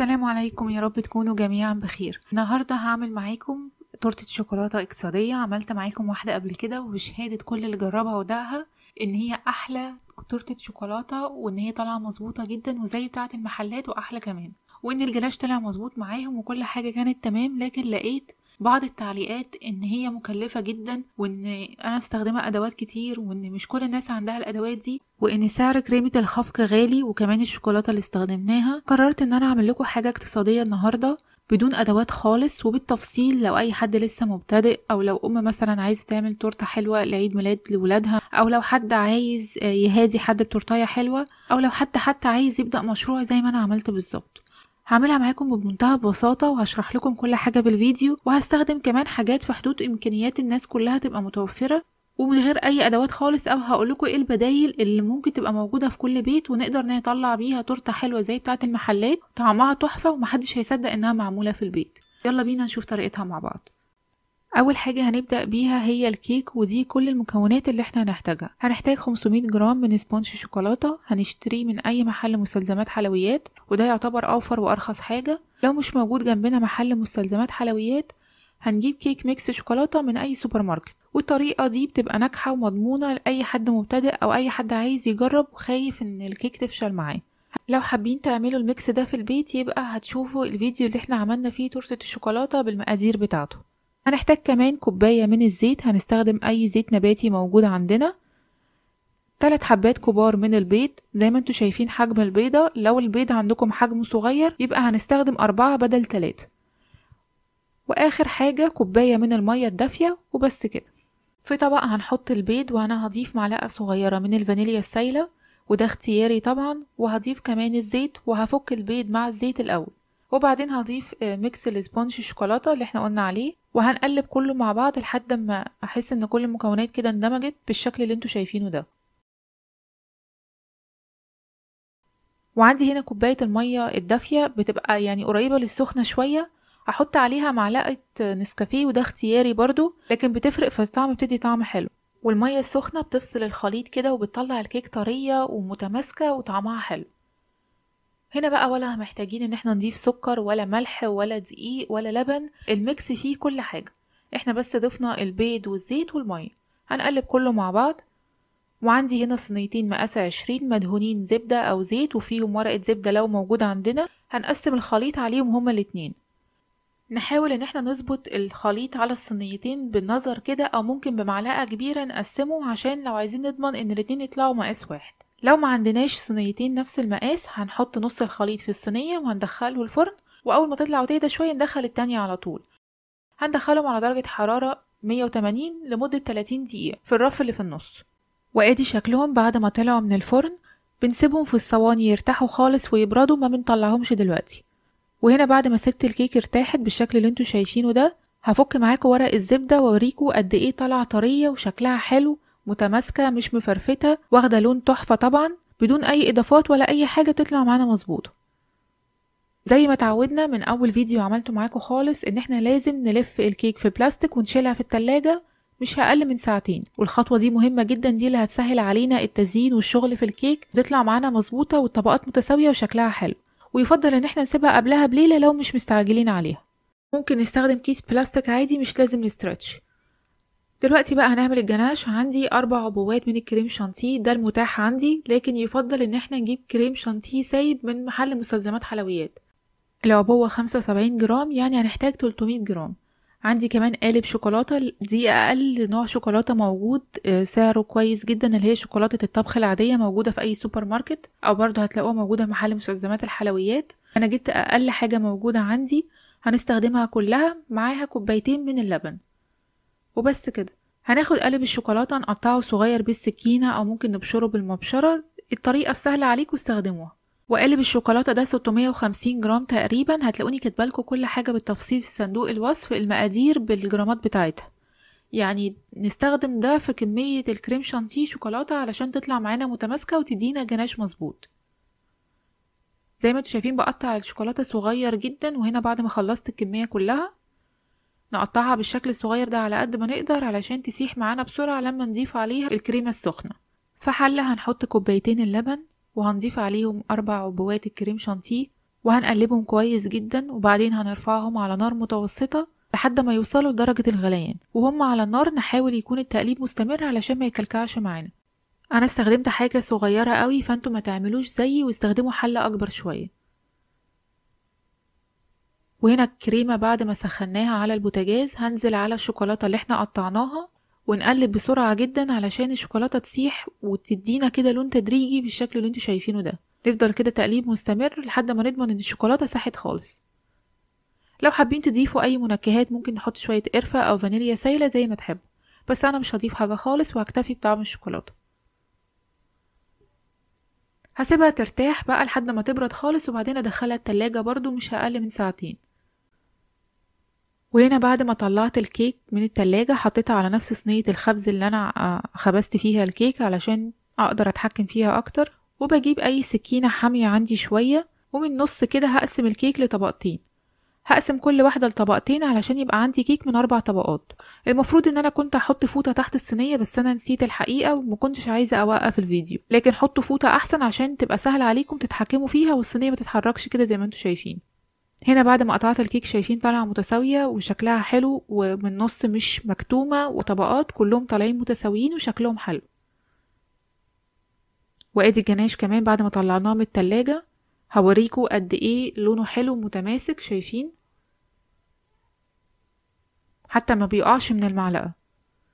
السلام عليكم يا رب تكونوا جميعا بخير النهارده هعمل معاكم تورتة شوكولاتة اقتصادية عملت معاكم واحدة قبل كده وبشهادة كل اللي جربها وداها ان هي احلى تورتة شوكولاتة وان هي طالعة مظبوطة جدا وزي بتاعة المحلات واحلى كمان وان الجلاش طلع مظبوط معاهم وكل حاجة كانت تمام لكن لقيت بعض التعليقات ان هي مكلفة جدا وان انا مستخدمة ادوات كتير وان مش كل الناس عندها الادوات دي وان سعر كريمة الخفق غالي وكمان الشوكولاتة اللي استخدمناها قررت ان انا اعمل لكم حاجة اقتصادية النهاردة بدون ادوات خالص وبالتفصيل لو اي حد لسه مبتدئ او لو ام مثلا عايزه تعمل تورته حلوه لعيد ميلاد لولادها او لو حد عايز يهادي حد بتورتايه حلوه او لو حد حتى عايز يبدا مشروع زي ما انا عملت بالظبط هعملها معاكم بمنتهى البساطة وهشرح لكم كل حاجة بالفيديو وهستخدم كمان حاجات في حدود إمكانيات الناس كلها تبقى متوفرة ومن غير أي أدوات خالص أو هقولكوا إيه البدايل اللي ممكن تبقى موجودة في كل بيت ونقدر نطلع بيها تورتة حلوة زي بتاعة المحلات طعمها تحفة ومحدش هيصدق إنها معمولة في البيت يلا بينا نشوف طريقتها مع بعض اول حاجه هنبدا بيها هي الكيك ودي كل المكونات اللي احنا هنحتاجها هنحتاج 500 جرام من سبونج شوكولاته هنشتريه من اي محل مستلزمات حلويات وده يعتبر اوفر وارخص حاجه لو مش موجود جنبنا محل مستلزمات حلويات هنجيب كيك ميكس شوكولاته من اي سوبر ماركت والطريقه دي بتبقى ناجحه ومضمونه لاي حد مبتدئ او اي حد عايز يجرب وخايف ان الكيك تفشل معاه لو حابين تعملوا الميكس ده في البيت يبقى هتشوفوا الفيديو اللي احنا عملنا فيه تورتة الشوكولاتة بالمقادير بتاعته هنحتاج كمان كوباية من الزيت هنستخدم أي زيت نباتي موجود عندنا تلات حبات كبار من البيض زي ما انتوا شايفين حجم البيضة لو البيض عندكم حجمه صغير يبقى هنستخدم أربعة بدل تلاتة وآخر حاجة كوباية من المية الدافية وبس كده في طبق هنحط البيض وأنا هضيف معلقة صغيرة من الفانيليا السايلة وده اختياري طبعا وهضيف كمان الزيت وهفك البيض مع الزيت الأول وبعدين هضيف ميكس آه، الاسبونج الشوكولاته اللي احنا قلنا عليه وهنقلب كله مع بعض لحد ما احس ان كل المكونات كده اندمجت بالشكل اللي انتوا شايفينه ده وعندي هنا كوبايه الميه الدافيه بتبقى يعني قريبه للسخنه شويه هحط عليها معلقه نسكافيه وده اختياري برضو لكن بتفرق في الطعم بتدي طعم حلو والميه السخنه بتفصل الخليط كده وبتطلع الكيك طريه ومتماسكه وطعمها حلو هنا بقى ولا محتاجين ان احنا نضيف سكر ولا ملح ولا دقيق ولا لبن الميكس فيه كل حاجة احنا بس ضفنا البيض والزيت والمية هنقلب كله مع بعض وعندي هنا صينيتين مقاس عشرين مدهونين زبدة أو زيت وفيهم ورقة زبدة لو موجودة عندنا هنقسم الخليط عليهم هما الاتنين نحاول ان احنا نظبط الخليط على الصينيتين بالنظر كده او ممكن بمعلقة كبيرة نقسمه عشان لو عايزين نضمن ان الاتنين يطلعوا مقاس واحد لو ما عندناش صينيتين نفس المقاس هنحط نص الخليط في الصينية وهندخله الفرن وأول ما تطلع وتهدى شوية ندخل التانية على طول هندخلهم على درجة حرارة 180 لمدة 30 دقيقة في الرف اللي في النص وادي شكلهم بعد ما طلعوا من الفرن بنسيبهم في الصواني يرتاحوا خالص ويبردوا ما بنطلعهمش دلوقتي وهنا بعد ما سبت الكيك ارتاحت بالشكل اللي انتوا شايفينه ده هفك معاكم ورق الزبدة واوريكم قد ايه طالعة طرية وشكلها حلو متماسكه مش مفرفته واخده لون تحفه طبعا بدون اي اضافات ولا اي حاجه بتطلع معانا مظبوطه زي ما اتعودنا من اول فيديو عملته معاكم خالص ان احنا لازم نلف الكيك في بلاستيك ونشيلها في التلاجة مش اقل من ساعتين والخطوه دي مهمه جدا دي اللي هتسهل علينا التزيين والشغل في الكيك تطلع معانا مظبوطه والطبقات متساويه وشكلها حلو ويفضل ان احنا نسيبها قبلها بليله لو مش مستعجلين عليها ممكن نستخدم كيس بلاستيك عادي مش لازم الاسترتش دلوقتي بقى هنعمل الجناش عندي اربع عبوات من الكريم شانتيه ده المتاح عندي لكن يفضل ان احنا نجيب كريم شانتيه سايب من محل مستلزمات حلويات العبوة خمسة وسبعين جرام يعني هنحتاج 300 جرام عندي كمان قالب شوكولاتة دي أقل نوع شوكولاتة موجود آه، سعره كويس جدا اللي هي شوكولاتة الطبخ العادية موجودة في أي سوبر ماركت أو برضه هتلاقوها موجودة في محل مستلزمات الحلويات أنا جبت أقل حاجة موجودة عندي هنستخدمها كلها معاها كوبايتين من اللبن وبس كده هناخد قالب الشوكولاتة نقطعه صغير بالسكينة أو ممكن نبشره بالمبشرة الطريقة السهلة عليكم استخدموها وقالب الشوكولاتة ده 650 جرام تقريبا هتلاقوني كاتبالكوا كل حاجة بالتفصيل في صندوق الوصف المقادير بالجرامات بتاعتها يعني نستخدم ده في كمية الكريم شانتيه شوكولاتة علشان تطلع معانا متماسكة وتدينا جناش مظبوط زي ما انتوا شايفين بقطع الشوكولاتة صغير جدا وهنا بعد ما خلصت الكمية كلها نقطعها بالشكل الصغير ده على قد ما نقدر علشان تسيح معانا بسرعة لما نضيف عليها الكريمة السخنة في حلة هنحط كوبايتين اللبن وهنضيف عليهم أربع عبوات الكريم شانتيه وهنقلبهم كويس جدا وبعدين هنرفعهم على نار متوسطة لحد ما يوصلوا لدرجة الغليان وهم على النار نحاول يكون التقليب مستمر علشان ما يكلكعش معانا أنا استخدمت حاجة صغيرة قوي فانتوا ما تعملوش زيي واستخدموا حلة أكبر شوية وهنا الكريمة بعد ما سخناها على البوتاجاز هنزل على الشوكولاتة اللي احنا قطعناها ونقلب بسرعة جدا علشان الشوكولاتة تسيح وتدينا كده لون تدريجي بالشكل اللي انتوا شايفينه ده نفضل كده تقليب مستمر لحد ما نضمن ان الشوكولاتة ساحت خالص لو حابين تضيفوا اي منكهات ممكن نحط شوية قرفة او فانيليا سايلة زي ما تحبوا بس انا مش هضيف حاجة خالص وهكتفي بطعم الشوكولاتة هسيبها ترتاح بقى لحد ما تبرد خالص وبعدين ادخلها التلاجة برضو مش اقل من ساعتين وهنا بعد ما طلعت الكيك من التلاجة حطيتها على نفس صينية الخبز اللي أنا آه، خبزت فيها الكيك علشان أقدر أتحكم فيها أكتر وبجيب أي سكينة حامية عندي شوية ومن نص كده هقسم الكيك لطبقتين هقسم كل واحدة لطبقتين علشان يبقى عندي كيك من أربع طبقات المفروض إن أنا كنت أحط فوطة تحت الصينية بس أنا نسيت الحقيقة ومكنتش عايزة أوقف الفيديو لكن حطوا فوطة أحسن عشان تبقى سهلة عليكم تتحكموا فيها والصينية متتحركش كده زي ما انتوا شايفين هنا بعد ما قطعت الكيك شايفين طالعة متساوية وشكلها حلو ومن النص مش مكتومة وطبقات كلهم طالعين متساويين وشكلهم حلو وادي الجناش كمان بعد ما طلعناه من التلاجة هوريكم قد ايه لونه حلو متماسك شايفين حتى ما بيقعش من المعلقة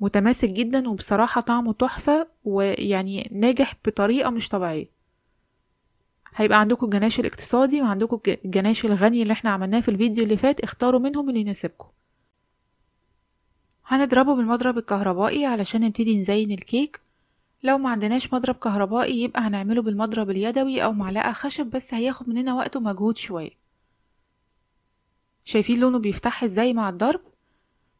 متماسك جدا وبصراحة طعمه تحفة ويعني ناجح بطريقة مش طبيعية هيبقى عندكم الجناش الاقتصادي وعندكم الجناش الغني اللي احنا عملناه في الفيديو اللي فات اختاروا منهم اللي يناسبكم هنضربه بالمضرب الكهربائي علشان نبتدي نزين الكيك لو ما عندناش مضرب كهربائي يبقى هنعمله بالمضرب اليدوي او معلقه خشب بس هياخد مننا وقت ومجهود شويه شايفين لونه بيفتح ازاي مع الضرب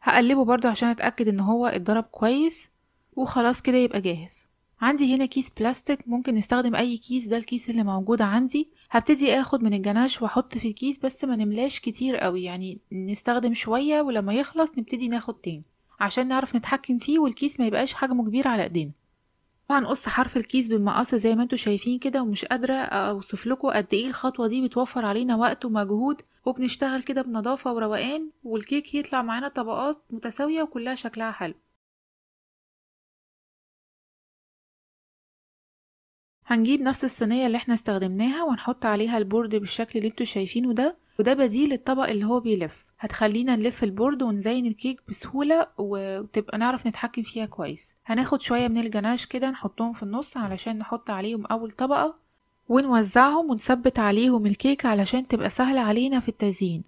هقلبه برضو عشان اتاكد ان هو اتضرب كويس وخلاص كده يبقى جاهز عندي هنا كيس بلاستيك ممكن نستخدم اي كيس ده الكيس اللي موجود عندي هبتدي اخد من الجناش واحط في الكيس بس ما نملاش كتير قوي يعني نستخدم شوية ولما يخلص نبتدي ناخد تاني عشان نعرف نتحكم فيه والكيس ما يبقاش حجمه كبير على ايدينا وهنقص حرف الكيس بالمقص زي ما انتوا شايفين كده ومش قادرة اوصف لكم قد ايه الخطوة دي بتوفر علينا وقت ومجهود وبنشتغل كده بنظافة وروقان والكيك يطلع معانا طبقات متساوية وكلها شكلها حلو هنجيب نفس الصينية اللي احنا استخدمناها ونحط عليها البورد بالشكل اللي انتوا شايفينه ده وده بديل الطبق اللي هو بيلف هتخلينا نلف البورد ونزين الكيك بسهولة وتبقى نعرف نتحكم فيها كويس هناخد شوية من الجناش كده نحطهم في النص علشان نحط عليهم أول طبقة ونوزعهم ونثبت عليهم الكيك علشان تبقى سهلة علينا في التزيين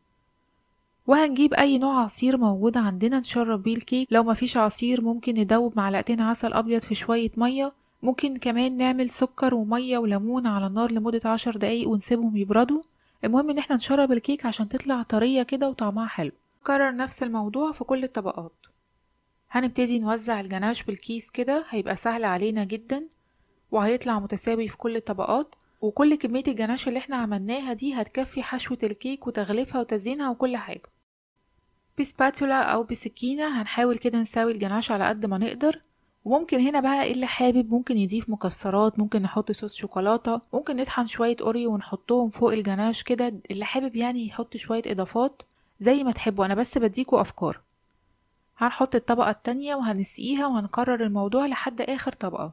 وهنجيب اي نوع عصير موجود عندنا نشرب بيه الكيك لو مفيش عصير ممكن ندوب معلقتين عسل ابيض في شوية مية ممكن كمان نعمل سكر ومية وليمون على النار لمدة عشر دقايق ونسيبهم يبردوا المهم ان احنا نشرب الكيك عشان تطلع طرية كده وطعمها حلو كرر نفس الموضوع في كل الطبقات هنبتدي نوزع الجناش بالكيس كده هيبقى سهل علينا جدا وهيطلع متساوي في كل الطبقات وكل كمية الجناش اللي احنا عملناها دي هتكفي حشوة الكيك وتغليفها وتزيينها وكل حاجة بسباتولا أو بسكينة هنحاول كده نساوي الجناش على قد ما نقدر وممكن هنا بقى إيه اللي حابب ممكن يضيف مكسرات ممكن نحط صوص شوكولاته ممكن نطحن شويه اوريو ونحطهم فوق الجناش كده اللي حابب يعني يحط شويه اضافات زي ما تحبوا انا بس بديكوا افكار هنحط الطبقه التانية وهنسقيها وهنكرر الموضوع لحد اخر طبقه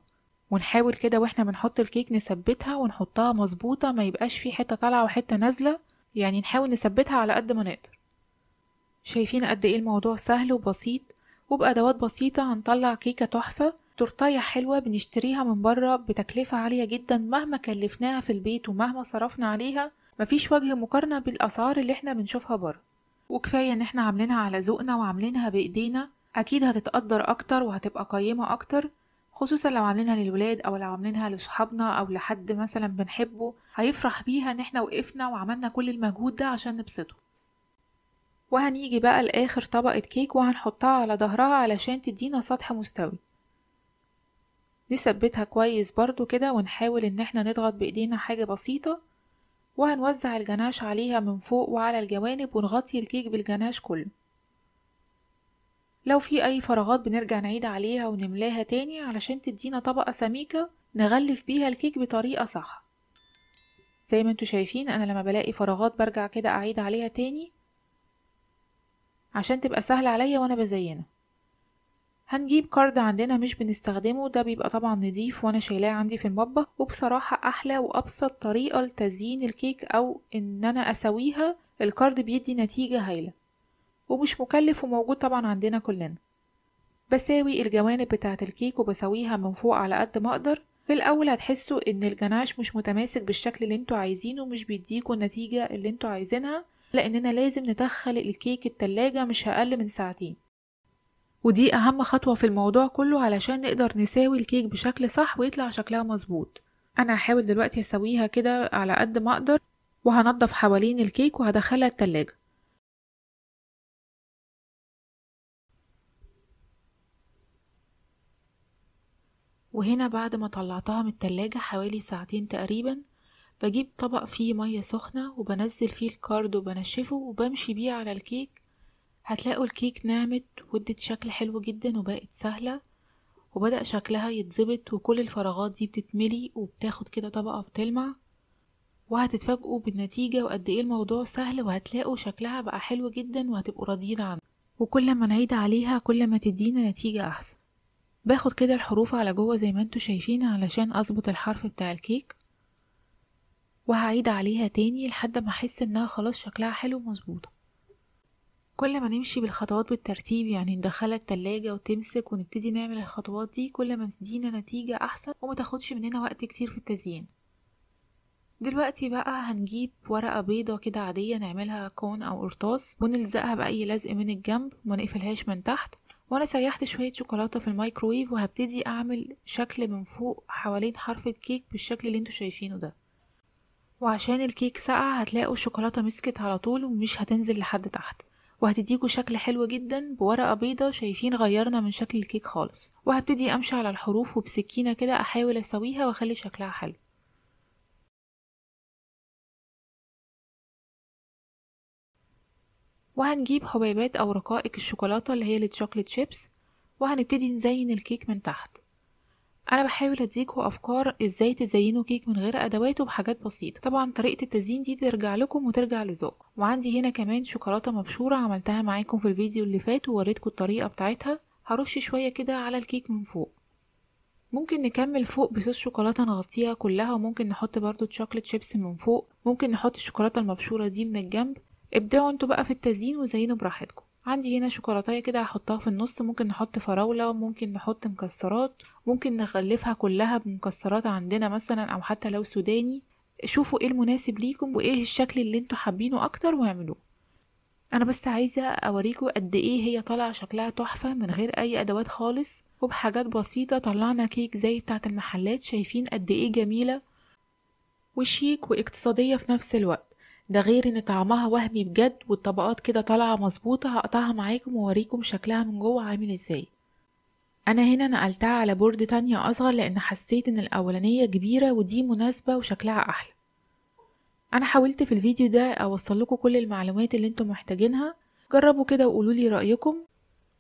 ونحاول كده واحنا بنحط الكيك نثبتها ونحطها مظبوطه ما يبقاش في حته طالعه وحته نازله يعني نحاول نثبتها على قد ما نقدر شايفين قد ايه الموضوع سهل وبسيط وبأدوات بسيطة هنطلع كيكة تحفة تورتاية حلوة بنشتريها من بره بتكلفة عالية جدا مهما كلفناها في البيت ومهما صرفنا عليها مفيش وجه مقارنة بالأسعار اللي احنا بنشوفها بره وكفاية ان احنا عاملينها على ذوقنا وعاملينها بإيدينا أكيد هتتقدر أكتر وهتبقى قيمة أكتر خصوصا لو عاملينها للولاد أو لو عاملينها لصحابنا أو لحد مثلا بنحبه هيفرح بيها ان احنا وقفنا وعملنا كل المجهود ده عشان نبسطه وهنيجي بقى لآخر طبقة كيك وهنحطها على ظهرها علشان تدينا سطح مستوي نثبتها كويس برضو كده ونحاول ان احنا نضغط بايدينا حاجة بسيطة وهنوزع الجناش عليها من فوق وعلى الجوانب ونغطي الكيك بالجناش كله لو في اي فراغات بنرجع نعيد عليها ونملاها تاني علشان تدينا طبقة سميكة نغلف بيها الكيك بطريقة صح زي ما انتوا شايفين انا لما بلاقي فراغات برجع كده اعيد عليها تاني عشان تبقى سهلة عليا وانا بزينها هنجيب كارد عندنا مش بنستخدمه ده بيبقى طبعا نضيف وانا شايلاه عندي في المطبخ وبصراحة احلى وابسط طريقة لتزيين الكيك او ان انا اسويها الكارد بيدي نتيجة هايلة ومش مكلف وموجود طبعا عندنا كلنا بساوي الجوانب بتاعة الكيك وبسويها من فوق على قد ما اقدر في الاول هتحسوا ان الجناش مش متماسك بالشكل اللي انتوا عايزينه مش بيديكوا النتيجة اللي انتوا عايزينها لأننا لازم ندخل الكيك التلاجة مش أقل من ساعتين ودي أهم خطوة في الموضوع كله علشان نقدر نساوي الكيك بشكل صح ويطلع شكلها مظبوط أنا هحاول دلوقتي أسويها كده على قد ما أقدر وهنضف حوالين الكيك وهدخلها التلاجة وهنا بعد ما طلعتها من التلاجة حوالي ساعتين تقريبا بجيب طبق فيه مية سخنة وبنزل فيه الكارد وبنشفه وبمشي بيه على الكيك هتلاقوا الكيك نعمت وادت شكل حلو جدا وبقت سهلة وبدأ شكلها يتظبط وكل الفراغات دي بتتملي وبتاخد كده طبقة بتلمع وهتتفاجئوا بالنتيجة وقد ايه الموضوع سهل وهتلاقوا شكلها بقى حلو جدا وهتبقوا راضيين عنه وكل ما نعيد عليها كل ما تدينا نتيجة أحسن باخد كده الحروف على جوه زي ما انتوا شايفين علشان أظبط الحرف بتاع الكيك وهعيد عليها تاني لحد ما احس انها خلاص شكلها حلو ومظبوطه كل ما نمشي بالخطوات بالترتيب يعني ندخلها التلاجة وتمسك ونبتدي نعمل الخطوات دي كل ما تدينا نتيجة أحسن ومتاخدش مننا وقت كتير في التزيين دلوقتي بقى هنجيب ورقة بيضة كده عادية نعملها كون أو قرطاس ونلزقها بأي لزق من الجنب ومنقفلهاش من تحت وأنا سيحت شوية شوكولاتة في الميكرويف وهبتدي أعمل شكل من فوق حوالين حرف الكيك بالشكل اللي انتوا شايفينه ده وعشان الكيك ساقع هتلاقوا الشوكولاتة مسكت على طول ومش هتنزل لحد تحت وهتديكوا شكل حلو جدا بورقة بيضة شايفين غيرنا من شكل الكيك خالص وهبتدي امشي على الحروف وبسكينة كده احاول اسويها واخلي شكلها حلو وهنجيب حبيبات او رقائق الشوكولاتة اللي هي الشوكليت شيبس وهنبتدي نزين الكيك من تحت انا بحاول اديكوا افكار ازاي تزينوا كيك من غير ادوات وبحاجات بسيطه طبعا طريقه التزيين دي ترجع لكم وترجع لذوق وعندي هنا كمان شوكولاته مبشوره عملتها معاكم في الفيديو اللي فات ووريتكم الطريقه بتاعتها هرش شويه كده على الكيك من فوق ممكن نكمل فوق بصوص شوكولاته نغطيها كلها وممكن نحط برضو تشوكلت شيبس من فوق ممكن نحط الشوكولاته المبشوره دي من الجنب ابدعوا انتوا بقى في التزيين وزينوا براحتكم عندي هنا شوكولاتايه كده هحطها في النص ممكن نحط فراوله ممكن نحط مكسرات ممكن نغلفها كلها بمكسرات عندنا مثلا او حتى لو سوداني شوفوا ايه المناسب ليكم وايه الشكل اللي انتوا حابينه اكتر واعملوه انا بس عايزه اوريكم قد ايه هي طالعه شكلها تحفه من غير اي ادوات خالص وبحاجات بسيطه طلعنا كيك زي بتاعه المحلات شايفين قد ايه جميله وشيك واقتصاديه في نفس الوقت ده غير ان طعمها وهمي بجد والطبقات كده طالعه مظبوطه هقطعها معاكم واوريكم شكلها من جوه عامل ازاي انا هنا نقلتها على بورد تانية اصغر لان حسيت ان الاولانيه كبيره ودي مناسبه وشكلها احلى انا حاولت في الفيديو ده اوصل لكم كل المعلومات اللي انتم محتاجينها جربوا كده وقولوا لي رايكم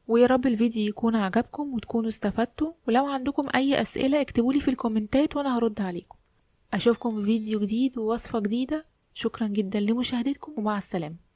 ويا رب الفيديو يكون عجبكم وتكونوا استفدتوا ولو عندكم اي اسئله اكتبولي في الكومنتات وانا هرد عليكم اشوفكم في فيديو جديد ووصفه جديده شكرا جدا لمشاهدتكم ومع السلامه